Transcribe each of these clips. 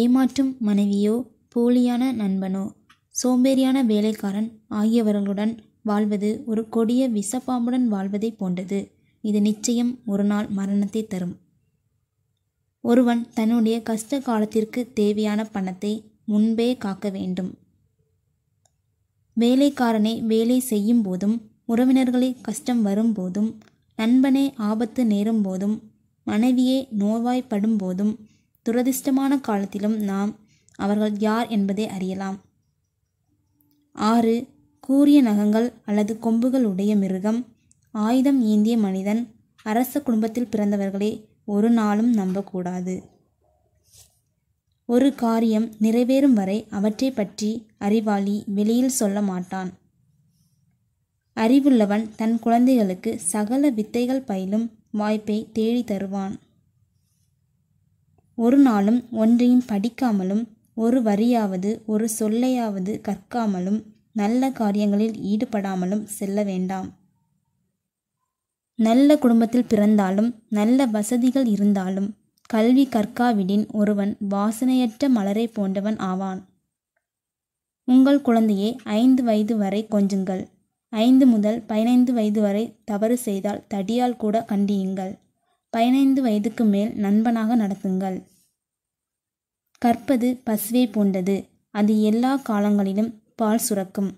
ஏமாற்றும் மனைவியோ போலியான நண்பனோ சோம்பேறியான வேலைக்காரன் ஆகியவர்களுடன் வாழ்வது ஒரு கொடிய விசப்பாம்புடன் வாழ்வதை போன்றது இது நிச்சயம் ஒரு நாள் மரணத்தை தரும் ஒருவன் தன்னுடைய கஷ்ட காலத்திற்கு தேவையான பணத்தை முன்பே காக்க வேண்டும் வேலைக்காரனை வேலை செய்யும் போதும் உறவினர்களை கஷ்டம் வரும்போதும் நண்பனே ஆபத்து நேரும் போதும் மனைவியே நோவாய்ப்படும் போதும் துரதிர்ஷ்டமான காலத்திலும் நாம் அவர்கள் யார் என்பதை அறியலாம் ஆறு கூரிய நகங்கள் அல்லது கொம்புகள் உடைய மிருகம் ஆயுதம் ஏந்திய மனிதன் அரச குடும்பத்தில் பிறந்தவர்களை ஒரு நாளும் நம்பக்கூடாது ஒரு காரியம் நிறைவேறும் வரை அவற்றை பற்றி அறிவாளி வெளியில் சொல்ல மாட்டான் அறிவுள்ளவன் தன் குழந்தைகளுக்கு சகல வித்தைகள் பயிலும் வாய்ப்பை தேடி தருவான் ஒரு நாளும் ஒன்றையும் படிக்காமலும் ஒரு வரியாவது ஒரு சொல்லையாவது கற்காமலும் நல்ல காரியங்களில் ஈடுபடாமலும் செல்ல வேண்டாம் நல்ல குடும்பத்தில் பிறந்தாலும் நல்ல வசதிகள் இருந்தாலும் கல்வி கற்காவிடின் ஒருவன் வாசனையற்ற மலரை போன்றவன் ஆவான் உங்கள் குழந்தையை ஐந்து வயது வரை கொஞ்சுங்கள் ஐந்து முதல் பதினைந்து வயது வரை தவறு செய்தால் தடியால் கூட கண்டியுங்கள் பதினைந்து வயதுக்கு மேல் நண்பனாக நடத்துங்கள் கற்பது பசுவை போன்றது அது எல்லா காலங்களிலும் பால் சுரக்கும்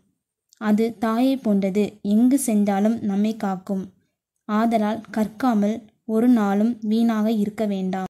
அது தாயை போன்றது எங்கு சென்றாலும் நம்மை காக்கும் ஆதலால் கற்காமல் ஒரு நாளும் வீணாக இருக்க வேண்டாம்